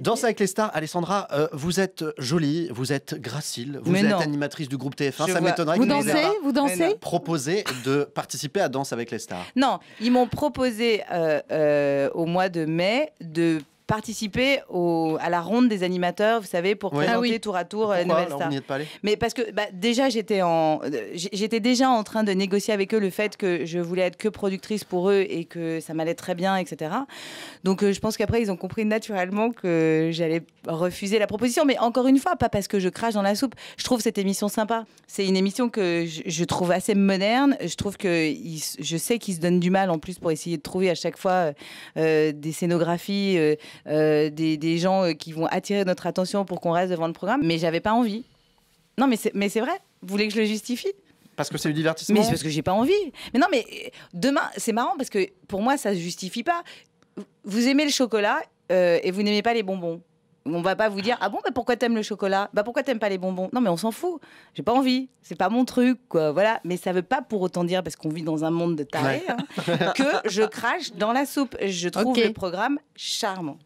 Danse avec les stars, Alessandra, euh, vous êtes jolie, vous êtes gracile, vous êtes animatrice du groupe TF1. ça m'étonnerait que vous dansez, vous proposé de participer à Danse avec les stars. Non, ils m'ont proposé euh, euh, au mois de mai de participer à la ronde des animateurs, vous savez, pour ah présenter tour à tour euh, Nouvelle Star. Mais parce que bah, déjà j'étais en, euh, j'étais déjà en train de négocier avec eux le fait que je voulais être que productrice pour eux et que ça m'allait très bien, etc. Donc euh, je pense qu'après ils ont compris naturellement que j'allais refuser la proposition. Mais encore une fois, pas parce que je crache dans la soupe. Je trouve cette émission sympa. C'est une émission que je, trouve assez moderne. Je trouve que je sais qu'ils se donnent du mal en plus pour essayer de trouver à chaque fois des scénographies. Euh, des, gens euh, qui vont attirer notre attention pour qu'on reste devant le programme. Mais j'avais pas envie. Non, mais c'est vrai. Vous voulez que je le justifie parce que c'est du divertissement. Mais c'est parce que j'ai pas envie. Mais non, mais euh, demain, c'est marrant parce que pour moi, ça se justifie pas. Vous aimez le chocolat et vous n'aimez pas les bonbons. On va pas vous dire ah bon bah pourquoi t'aimes le chocolat Bah pourquoi t'aimes pas les bonbons Non mais on s'en fout. J'ai pas envie. C'est pas mon truc Voilà. Mais ça veut pas pour autant dire parce qu'on vit dans un monde de tarés hein, que je crache dans la soupe. Je trouve le programme charmant.